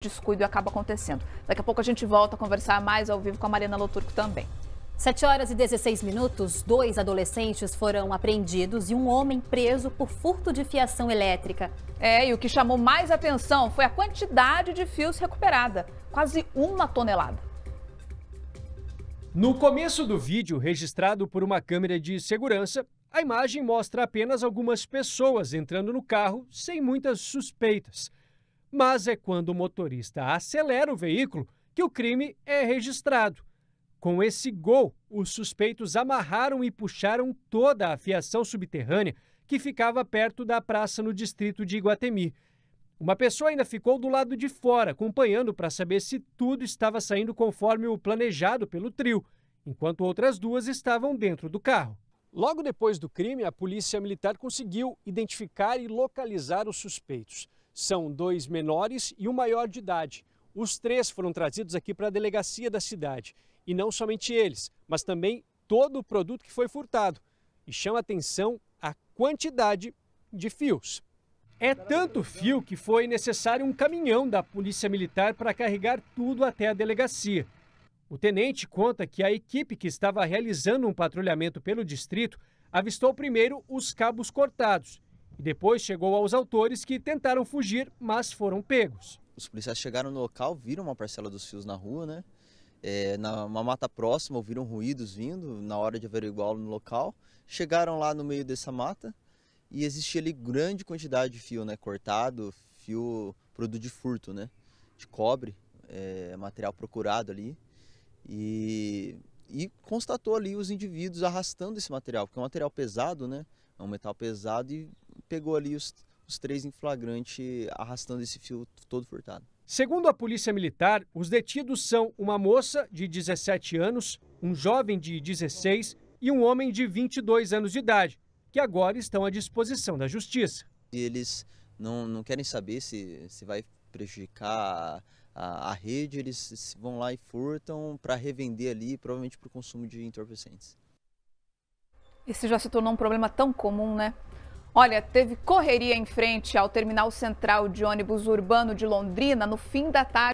descuido e acaba acontecendo. Daqui a pouco a gente volta a conversar mais ao vivo com a Mariana Loturco também. 7 horas e 16 minutos, dois adolescentes foram apreendidos e um homem preso por furto de fiação elétrica. É, e o que chamou mais atenção foi a quantidade de fios recuperada, quase uma tonelada. No começo do vídeo, registrado por uma câmera de segurança, a imagem mostra apenas algumas pessoas entrando no carro sem muitas suspeitas mas é quando o motorista acelera o veículo que o crime é registrado. Com esse gol, os suspeitos amarraram e puxaram toda a fiação subterrânea que ficava perto da praça no distrito de Iguatemi. Uma pessoa ainda ficou do lado de fora, acompanhando para saber se tudo estava saindo conforme o planejado pelo trio, enquanto outras duas estavam dentro do carro. Logo depois do crime, a polícia militar conseguiu identificar e localizar os suspeitos são dois menores e um maior de idade. Os três foram trazidos aqui para a delegacia da cidade. E não somente eles, mas também todo o produto que foi furtado. E chama atenção a quantidade de fios. É tanto fio que foi necessário um caminhão da Polícia Militar para carregar tudo até a delegacia. O tenente conta que a equipe que estava realizando um patrulhamento pelo distrito avistou primeiro os cabos cortados e depois chegou aos autores que tentaram fugir, mas foram pegos. Os policiais chegaram no local, viram uma parcela dos fios na rua, né? É, na uma mata próxima, ouviram ruídos vindo na hora de averiguar no local. Chegaram lá no meio dessa mata e existia ali grande quantidade de fio, né? Cortado, fio produto de furto, né? De cobre, é, material procurado ali. E e constatou ali os indivíduos arrastando esse material, porque é um material pesado, né? É um metal pesado e pegou ali os, os três em flagrante arrastando esse fio todo furtado. Segundo a Polícia Militar, os detidos são uma moça de 17 anos, um jovem de 16 e um homem de 22 anos de idade, que agora estão à disposição da Justiça. Eles não, não querem saber se, se vai prejudicar a, a rede, eles vão lá e furtam para revender ali, provavelmente para o consumo de entorpecentes. Isso já se tornou um problema tão comum, né? Olha, teve correria em frente ao terminal central de ônibus urbano de Londrina no fim da tarde.